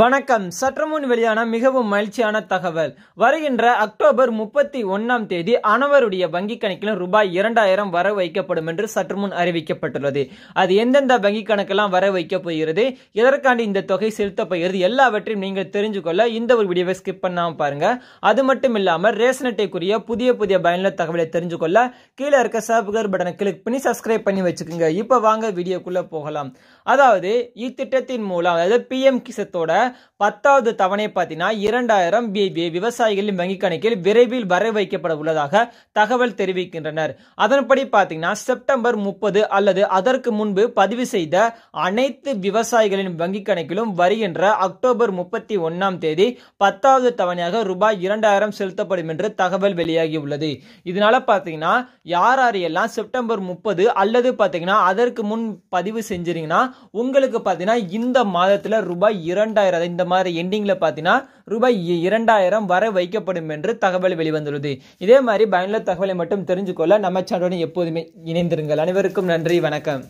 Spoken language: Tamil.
வணக்கம் சற்றுமுன் வெளியான மிகவும் மகிழ்ச்சியான தகவல் வருகின்ற அக்டோபர் முப்பத்தி ஒன்னாம் தேதி அனைவருடைய வங்கிக் கணக்கிலும் ரூபாய் இரண்டாயிரம் வர வைக்கப்படும் என்று சற்றுமுன் அறிவிக்கப்பட்டுள்ளது அது எந்தெந்த வங்கிக் கணக்கெல்லாம் வர வைக்கப் போகிறது எதற்காண்டி இந்த தொகை செலுத்தப்படுகிறது எல்லாவற்றையும் நீங்கள் தெரிஞ்சு கொள்ள இந்த ஒரு வீடியோவை ஸ்கிப் பண்ணாமல் பாருங்க அது மட்டும் இல்லாமல் ரேஷன் அட்டைக்குரிய புதிய புதிய பயனுள்ள தகவலை தெரிஞ்சு கொள்ள கீழே இருக்க சப்கர் பட்டனை கிளிக் பண்ணி சப்ஸ்கிரைப் பண்ணி வச்சுக்கோங்க இப்போ வாங்க வீடியோக்குள்ளே போகலாம் அதாவது இத்திட்டத்தின் மூலம் அதாவது பிஎம் கிசத்தோட பத்தாவது தவணை பார்த்தீங்கன்னா இரண்டாயிரம் பிபி விவசாயிகளின் வங்கிக் கணக்கில் விரைவில் வர வைக்கப்பட உள்ளதாக தகவல் தெரிவிக்கின்றனர் அதன்படி பார்த்தீங்கன்னா செப்டம்பர் முப்பது அல்லது அதற்கு முன்பு பதிவு செய்த அனைத்து விவசாயிகளின் வங்கிக் கணக்கிலும் வருகின்ற அக்டோபர் முப்பத்தி ஒன்னாம் தேதி பத்தாவது தவணையாக ரூபாய் இரண்டாயிரம் செலுத்தப்படும் என்று தகவல் வெளியாகி உள்ளது இதனால பார்த்தீங்கன்னா யார் யாரெல்லாம் செப்டம்பர் முப்பது அல்லது பார்த்தீங்கன்னா அதற்கு முன் பதிவு செஞ்சிருங்கன்னா உங்களுக்கு பார்த்தீங்கன்னா இந்த மாதத்தில் ரூபாய் இரண்டாயிரம் இரண்டாயிரம் இந்த மாதிரி எண்டிங்கில் பார்த்தீங்கன்னா ரூபாய் இரண்டாயிரம் வர வைக்கப்படும் என்று தகவல் வெளிவந்துள்ளது இதே மாதிரி பயனுள்ள தகவலை மட்டும் தெரிஞ்சுக்கொள்ள நம்ம சேனலுடன் எப்போதுமே இணைந்திருங்கள் அனைவருக்கும் நன்றி வணக்கம்